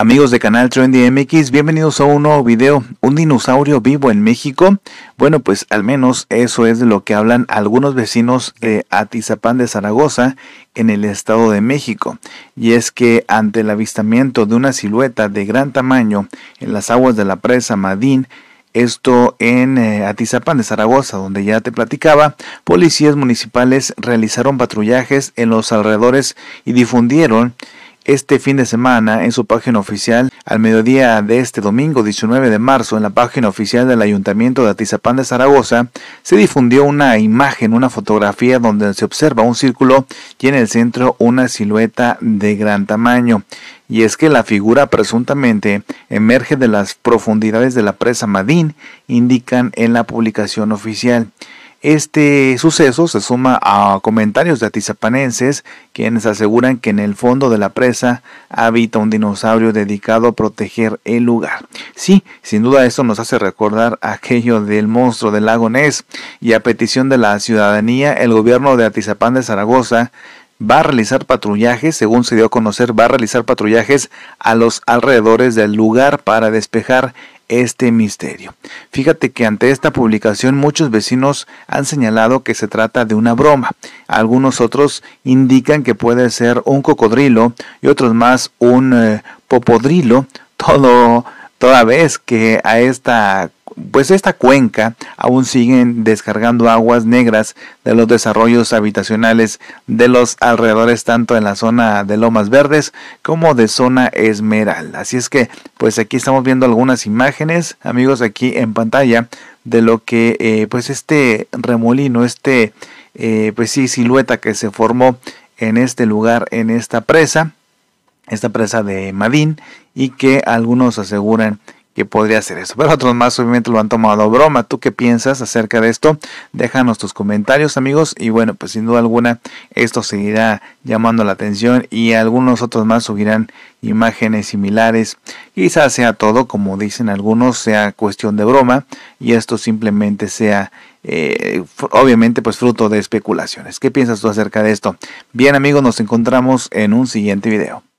Amigos de Canal Trendy MX, bienvenidos a un nuevo video, un dinosaurio vivo en México. Bueno, pues al menos eso es de lo que hablan algunos vecinos de Atizapán de Zaragoza en el Estado de México. Y es que ante el avistamiento de una silueta de gran tamaño en las aguas de la presa Madín, esto en eh, Atizapán de Zaragoza, donde ya te platicaba, policías municipales realizaron patrullajes en los alrededores y difundieron este fin de semana en su página oficial. Al mediodía de este domingo 19 de marzo, en la página oficial del Ayuntamiento de Atizapán de Zaragoza, se difundió una imagen, una fotografía donde se observa un círculo y en el centro una silueta de gran tamaño. Y es que la figura presuntamente emerge de las profundidades de la presa Madín, indican en la publicación oficial. Este suceso se suma a comentarios de atizapanenses quienes aseguran que en el fondo de la presa habita un dinosaurio dedicado a proteger el lugar. Sí, sin duda esto nos hace recordar aquello del monstruo del lago Ness y a petición de la ciudadanía el gobierno de Atizapán de Zaragoza va a realizar patrullajes, según se dio a conocer, va a realizar patrullajes a los alrededores del lugar para despejar este misterio. Fíjate que ante esta publicación muchos vecinos han señalado que se trata de una broma. Algunos otros indican que puede ser un cocodrilo y otros más un eh, popodrilo, todo toda vez que a esta pues esta cuenca aún siguen descargando aguas negras de los desarrollos habitacionales de los alrededores tanto en la zona de Lomas Verdes como de zona Esmeralda. Así es que pues aquí estamos viendo algunas imágenes amigos aquí en pantalla de lo que eh, pues este remolino, este eh, pues sí silueta que se formó en este lugar, en esta presa, esta presa de Madín y que algunos aseguran que podría ser eso. Pero otros más obviamente lo han tomado broma. ¿Tú qué piensas acerca de esto? Déjanos tus comentarios amigos y bueno, pues sin duda alguna esto seguirá llamando la atención y algunos otros más subirán imágenes similares. Quizás sea todo, como dicen algunos, sea cuestión de broma y esto simplemente sea eh, obviamente pues fruto de especulaciones. ¿Qué piensas tú acerca de esto? Bien amigos, nos encontramos en un siguiente video.